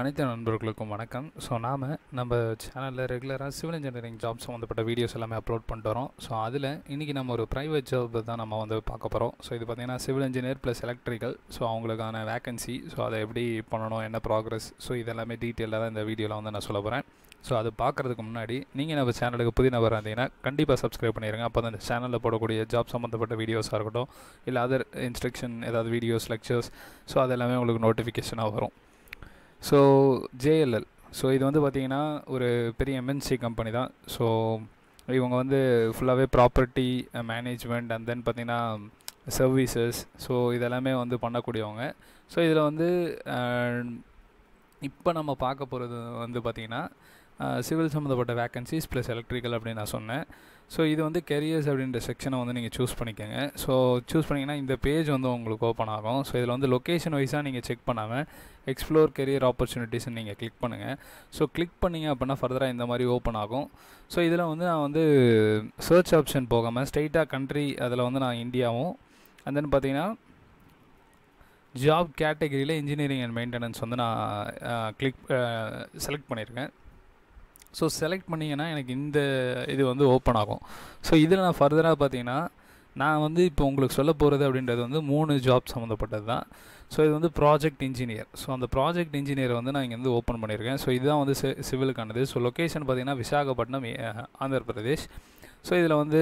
அனைத்து நண்பர்களுக்கும் வணக்கம் ஸோ நாம் நம்ம சேனலில் ரெகுலராக சிவில் இன்ஜினியரிங் ஜாப் சம்மந்தப்பட்ட வீடியோஸ் எல்லாமே அப்லோட் பண்ணிட்டு வரோம் ஸோ அதில் இன்றைக்கி நம்ம ஒரு ப்ரைவேட் ஜாப் தான் நம்ம வந்து பார்க்க போகிறோம் ஸோ இது பார்த்திங்கன்னா civil engineer plus electrical so அவங்களுக்கான வேக்கன்சி ஸோ அதை எப்படி பண்ணணும் என்ன ப்ராக்ரஸ் ஸோ இதெல்லாமே டீட்டெயிலாக தான் இந்த வீடியோவில் வந்து நான் சொல்ல போகிறேன் ஸோ அது பார்க்குறதுக்கு முன்னாடி நீங்கள் நம்ம சேனலுக்கு புதிய நபர் இருந்தீங்கன்னா கண்டிப்பாக சப்ஸ்கிரைப் பண்ணிடுங்க அப்போ தான் இந்த சேனலில் போடக்கூடிய ஜாப் சம்மந்தப்பட்ட வீடியோஸாக இருக்கட்டும் இல்லை அதர் இன்ஸ்ட்ரக்ஷன் ஏதாவது வீடியோஸ் லெக்சர்ஸ் ஸோ அதெல்லாமே உங்களுக்கு நோட்டிஃபிகேஷனாக வரும் ஸோ ஜேஎல்எல் ஸோ இது வந்து பார்த்தீங்கன்னா ஒரு பெரிய எம்என்சி கம்பெனி தான் ஸோ இவங்க வந்து ஃபுல்லாகவே ப்ராப்பர்ட்டி மேனேஜ்மெண்ட் அண்ட் தென் பார்த்திங்கன்னா சர்வீசஸ் ஸோ இதெல்லாமே வந்து பண்ணக்கூடியவங்க ஸோ இதில் வந்து இப்போ நம்ம பார்க்க போகிறது வந்து பார்த்திங்கன்னா சிவில் சம்மந்தப்பட்ட வேக்கன்சிஸ் ப்ளஸ் எலக்ட்ரிக்கல் அப்படின்னு நான் சொன்னேன் ஸோ இது வந்து கெரியர்ஸ் அப்படின்ற செக்ஷனை வந்து நீங்கள் சூஸ் பண்ணிக்கோங்க ஸோ சூஸ் பண்ணிங்கன்னா இந்த பேஜ் வந்து உங்களுக்கு ஓப்பன் ஆகும் ஸோ இதில் வந்து லொக்கேஷன் வைஸாக நீங்கள் செக் பண்ணாமல் எக்ஸ்ப்ளோர் கெரியர் ஆப்பர்ச்சுனிட்டிஸ்னு நீங்கள் கிளிக் பண்ணுங்கள் ஸோ கிளிக் பண்ணிங்க அப்படின்னா ஃபர்தராக இந்த மாதிரி ஓப்பன் ஆகும் ஸோ இதில் வந்து நான் வந்து சர்ச் ஆப்ஷன் போகாமல் ஸ்டேட்டாக கண்ட்ரி அதில் வந்து நான் இந்தியாவும் அண்ட் தென் பார்த்தீங்கன்னா ஜாப் கேட்டகரியில் இன்ஜினியரிங் அண்ட் மெயின்டெனன்ஸ் வந்து நான் கிளிக் செலக்ட் பண்ணியிருக்கேன் ஸோ செலக்ட் பண்ணிங்கன்னா எனக்கு இந்த இது வந்து ஓப்பன் ஆகும் ஸோ இதில் நான் ஃபர்தராக பார்த்தீங்கன்னா நான் வந்து இப்போ உங்களுக்கு சொல்ல போகிறது அப்படின்றது வந்து மூணு ஜாப் சம்மந்தப்பட்டது தான் ஸோ இது வந்து ப்ராஜெக்ட் இன்ஜினியர் ஸோ அந்த ப்ராஜெக்ட் இன்ஜினியர் வந்து நான் இங்கே வந்து ஓப்பன் பண்ணியிருக்கேன் ஸோ இதுதான் வந்து சி சிவிலுக்கானது ஸோ லொக்கேஷன் பார்த்திங்கன்னா விசாகப்பட்டினம் ஆந்திர பிரதேஷ் ஸோ இதில் வந்து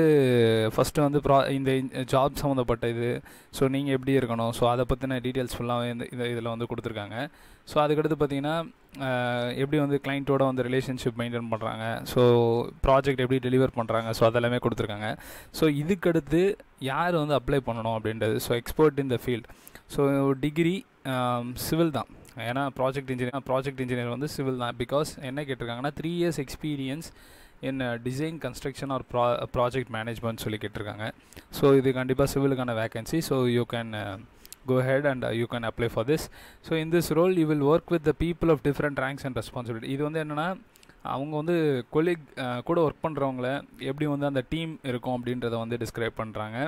ஃபஸ்ட்டு வந்து ப்ரா இந்த ஜாப் சம்மந்தப்பட்ட இது ஸோ நீங்கள் எப்படி இருக்கணும் ஸோ அதை பற்றின டீட்டெயில்ஸ் ஃபுல்லாக இந்த இதில் வந்து கொடுத்துருக்காங்க ஸோ அதுக்கடுத்து பார்த்திங்கன்னா எப்படி வந்து கிளைண்ட்டோட வந்து ரிலேஷன்ஷிப் மெயின்டைன் பண்ணுறாங்க ஸோ ப்ராஜெக்ட் எப்படி டெலிவர் பண்ணுறாங்க ஸோ அதெல்லாமே கொடுத்துருக்காங்க ஸோ இதுக்கடுத்து யார் வந்து அப்ளை பண்ணணும் அப்படின்றது so expert in the field so degree civil தான் ஏன்னா ப்ராஜெக்ட் இன்ஜினியர் ப்ராஜெக்ட் இன்ஜினியர் வந்து சிவில் தான் பிகாஸ் என்ன கேட்டிருக்காங்கன்னா three years experience in design construction or pro project management சொல்லி கேட்டிருக்காங்க ஸோ இது கண்டிப்பாக சிவிலுக்கான vacancy so you can go ahead and uh, you can apply for this so in this role you will work with the people of different ranks and responsibility இது வந்து என்னென்னா அவங்க வந்து கொலீக் uh, கூட work பண்ணுறவங்கள எப்படி வந்து அந்த டீம் இருக்கும் அப்படின்றத வந்து டிஸ்கிரைப் பண்ணுறாங்க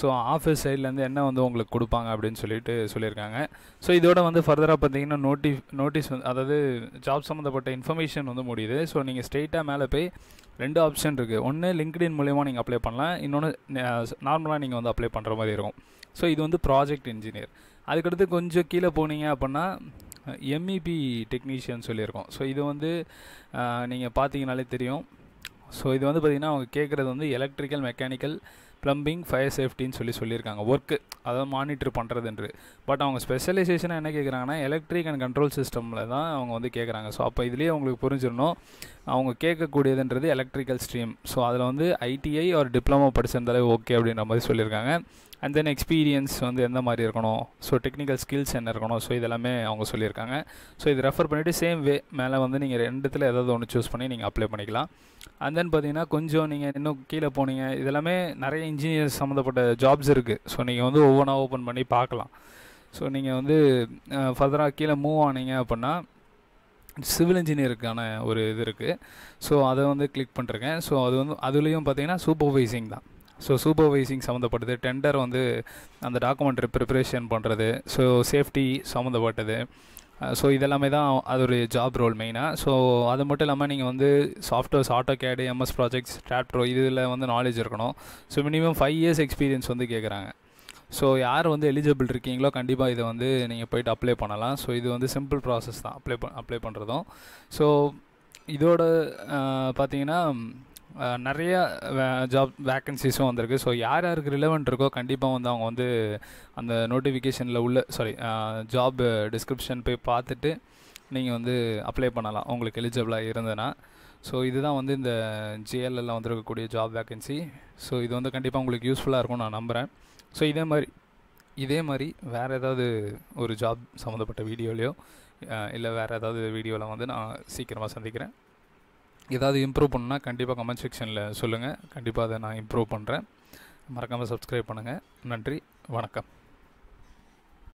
ஸோ ஆஃபீஸ் சைட்லேருந்து என்ன வந்து உங்களுக்கு கொடுப்பாங்க அப்படின்னு சொல்லிட்டு சொல்லியிருக்காங்க ஸோ இதோட வந்து ஃபர்தராக பார்த்தீங்கன்னா நோட்டி நோட்டீஸ் வந்து அதாவது ஜாப் சம்மந்தப்பட்ட இன்ஃபர்மேஷன் வந்து முடியுது ஸோ நீங்கள் ஸ்ட்ரெயிட்டாக மேலே போய் ரெண்டு ஆப்ஷன் இருக்குது ஒன்று லிங்க்டின் மூலயமா நீங்கள் அப்ளை பண்ணலாம் இன்னொன்று நார்மலாக நீங்கள் வந்து அப்ளை பண்ணுற மாதிரி இருக்கும் ஸோ இது வந்து ப்ராஜெக்ட் இன்ஜினியர் அதுக்கடுத்து கொஞ்சம் கீழே போனீங்க அப்படின்னா எம்இபி டெக்னீஷியன் e சொல்லியிருக்கோம் ஸோ இது வந்து நீங்கள் பார்த்தீங்கனாலே தெரியும் ஸோ இது வந்து பார்த்திங்கன்னா அவங்க கேட்குறது வந்து எலக்ட்ரிக்கல் மெக்கானிக்கல் ப்ளம்பிங் ஃபயர் சேஃப்டின்னு சொல்லி சொல்லியிருக்காங்க ஒர்க்கு அதை மானிட்டர் பண்ணுறதுன்று பட் அவங்க ஸ்பெஷலைசேஷனாக என்ன கேட்குறாங்கன்னா எலக்ட்ரிக் அண்ட் கண்ட்ரோல் சிஸ்டமில் தான் அவங்க வந்து கேட்குறாங்க ஸோ அப்போ இதுலேயே அவங்களுக்கு புரிஞ்சிடணும் அவங்க கேட்கக்கூடியதுன்றது எலக்ட்ரிக்கல் ஸ்ட்ரீம் ஸோ அதில் வந்து ஐடிஐ ஒரு டிப்ளமோ படிச்சிருந்தாலே ஓகே அப்படின்ற மாதிரி சொல்லியிருக்காங்க அண்ட் தென் எக்ஸ்பீரியன்ஸ் வந்து எந்த மாதிரி இருக்கணும் ஸோ டெக்னிக்கல் ஸ்கில்ஸ் என்ன இருக்கணும் ஸோ இதெல்லாமே அவங்க சொல்லியிருக்காங்க ஸோ இது ரெஃபர் பண்ணிவிட்டு சேம் வே மேலே வந்து நீங்கள் ரெண்டுத்தில் ஏதாவது ஒன்று சூஸ் பண்ணி நீங்கள் அப்ளை பண்ணிக்கலாம் அண்ட் தென் பார்த்தீங்கன்னா கொஞ்சம் நீங்கள் இன்னும் கீழே போனீங்க இதெல்லாமே நிறைய இன்ஜினியர்ஸ் சம்மந்தப்பட்ட ஜாப்ஸ் இருக்குது ஸோ நீங்கள் வந்து ஒவ்வொன்றா ஓப்பன் பண்ணி பார்க்கலாம் ஸோ நீங்கள் வந்து ஃபர்தராக கீழே மூவ் ஆனீங்க அப்படின்னா சிவில் இன்ஜினியருக்கான ஒரு இது இருக்குது ஸோ அதை வந்து கிளிக் பண்ணுறேன் ஸோ அது வந்து அதுலேயும் பார்த்தீங்கன்னா சூப்பர்வைசிங் தான் ஸோ சூப்பர்வைசிங் சம்மந்தப்பட்டது டெண்டர் வந்து அந்த டாக்குமெண்ட்ரி ப்ரிப்பரேஷன் பண்ணுறது ஸோ சேஃப்டி சம்மந்தப்பட்டது ஸோ இதெல்லாமே தான் அது ஒரு ஜாப் ரோல் மெயினாக ஸோ அது மட்டும் இல்லாமல் நீங்கள் வந்து softwares AutoCAD MS projects ட்ராக்ட்ரோ இதில் வந்து நாலேஜ் இருக்கணும் so minimum five years experience வந்து கேட்குறாங்க ஸோ யார் வந்து எலிஜிபிள் இருக்கீங்களோ கண்டிப்பாக இதை வந்து நீங்கள் போயிட்டு அப்ளை பண்ணலாம் ஸோ இது வந்து சிம்பிள் ப்ராசஸ் தான் அப்ளை பண் அப்ளை பண்ணுறதும் ஸோ இதோட பார்த்தீங்கன்னா நிறைய ஜாப் வேக்கன்சிஸும் வந்திருக்கு ஸோ யார் யாருக்கு ரிலவெண்ட் இருக்கோ கண்டிப்பாக வந்து அவங்க வந்து அந்த நோட்டிஃபிகேஷனில் உள்ள சாரி ஜாப் டிஸ்கிரிப்ஷன் போய் பார்த்துட்டு நீங்கள் வந்து அப்ளை பண்ணலாம் உங்களுக்கு எலிஜிபிளாக இருந்ததுன்னா ஸோ இதுதான் வந்து இந்த ஜேஎல்எல்ல வந்துருக்கக்கூடிய ஜாப் வேக்கன்சி ஸோ இது வந்து கண்டிப்பாக உங்களுக்கு யூஸ்ஃபுல்லாக இருக்கும்னு நான் நம்புகிறேன் ஸோ இதே மாதிரி இதே மாதிரி வேறு ஏதாவது ஒரு ஜாப் சம்மந்தப்பட்ட வீடியோலையோ இல்லை வேறு ஏதாவது வீடியோவில் வந்து நான் சீக்கிரமாக சந்திக்கிறேன் ஏதாவது இம்ப்ரூவ் பண்ணுன்னா கண்டிப்பாக கமெண்ட் செக்ஷனில் சொல்லுங்கள் கண்டிப்பாக அதை நான் இம்ப்ரூவ் பண்ணுறேன் மறக்காமல் சப்ஸ்கிரைப் பண்ணுங்கள் நன்றி வணக்கம்